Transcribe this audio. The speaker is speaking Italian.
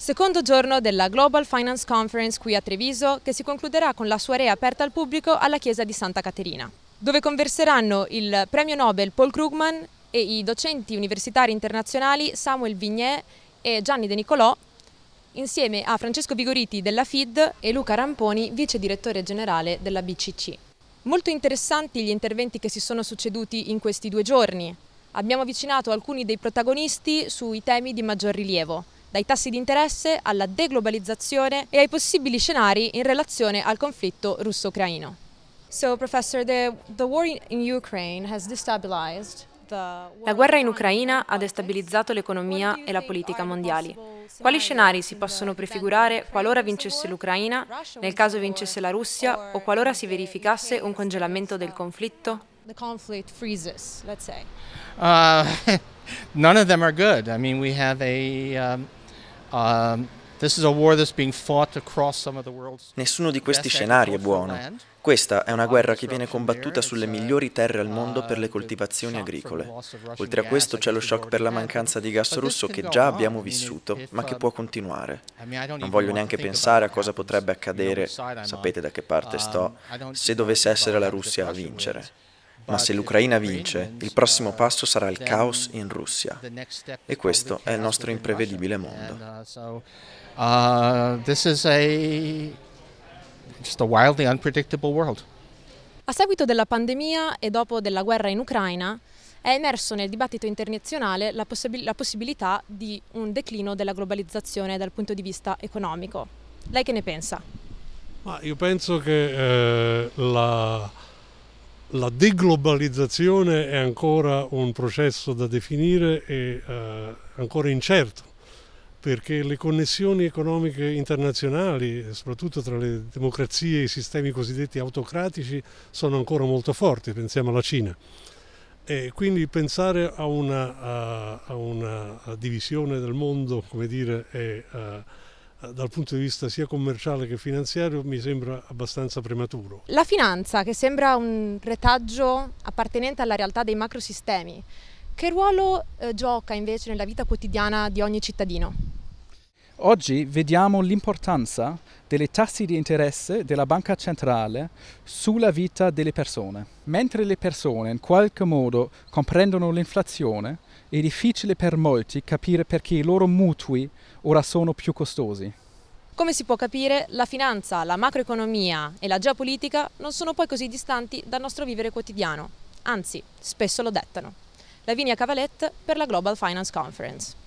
Secondo giorno della Global Finance Conference qui a Treviso, che si concluderà con la soirée aperta al pubblico alla chiesa di Santa Caterina, dove converseranno il premio Nobel Paul Krugman e i docenti universitari internazionali Samuel Vignet e Gianni De Nicolò, insieme a Francesco Vigoriti della FID e Luca Ramponi, vice direttore generale della BCC. Molto interessanti gli interventi che si sono succeduti in questi due giorni. Abbiamo avvicinato alcuni dei protagonisti sui temi di maggior rilievo dai tassi di interesse alla deglobalizzazione e ai possibili scenari in relazione al conflitto russo-ucraino. So, professor, the, the war in Ukraine has destabilized la guerra in Ucraina ha destabilizzato l'economia e la politica mondiali. Quali scenari si possono prefigurare qualora vincesse l'Ucraina, nel caso vincesse la Russia o qualora si verificasse un congelamento del conflitto? The none of them are good. I mean, we have a. Um, um, Nessuno di questi scenari è buono. Questa è una guerra che viene combattuta sulle uh, migliori terre al mondo per le uh, coltivazioni agricole. Oltre a questo c'è lo shock per la mancanza di gas russo che già abbiamo vissuto, ma che uh, può continuare. Non voglio neanche pensare a cosa potrebbe accadere, sapete da che parte sto, um, se dovesse essere la Russia a vincere. Ma se l'Ucraina vince, il prossimo passo sarà il caos in Russia. E questo è il nostro imprevedibile mondo. Uh, uh, a seguito della pandemia e dopo della guerra in Ucraina, è emerso nel dibattito internazionale la, possib la, possibilità di un declino della globalizzazione dal punto di vista economico. Lei che ne pensa? Ma io penso che eh, la la deglobalizzazione è ancora un processo da definire e eh, ancora incerto perché le connessioni economiche internazionali, soprattutto tra le democrazie e i sistemi cosiddetti autocratici, sono ancora molto forti, pensiamo alla Cina. E quindi pensare a una, a, a una divisione del mondo, come dire, è... Uh, eh, dal punto di vista sia commerciale che finanziario mi sembra abbastanza prematuro. La finanza, che sembra un retaggio appartenente alla realtà dei macrosistemi, che ruolo eh, gioca invece nella vita quotidiana di ogni cittadino? Oggi vediamo l'importanza delle tassi di interesse della banca centrale sulla vita delle persone. Mentre le persone in qualche modo comprendono l'inflazione, è difficile per molti capire perché i loro mutui ora sono più costosi. Come si può capire, la finanza, la macroeconomia e la geopolitica non sono poi così distanti dal nostro vivere quotidiano, anzi, spesso lo dettano. Lavinia Cavalette per la Global Finance Conference.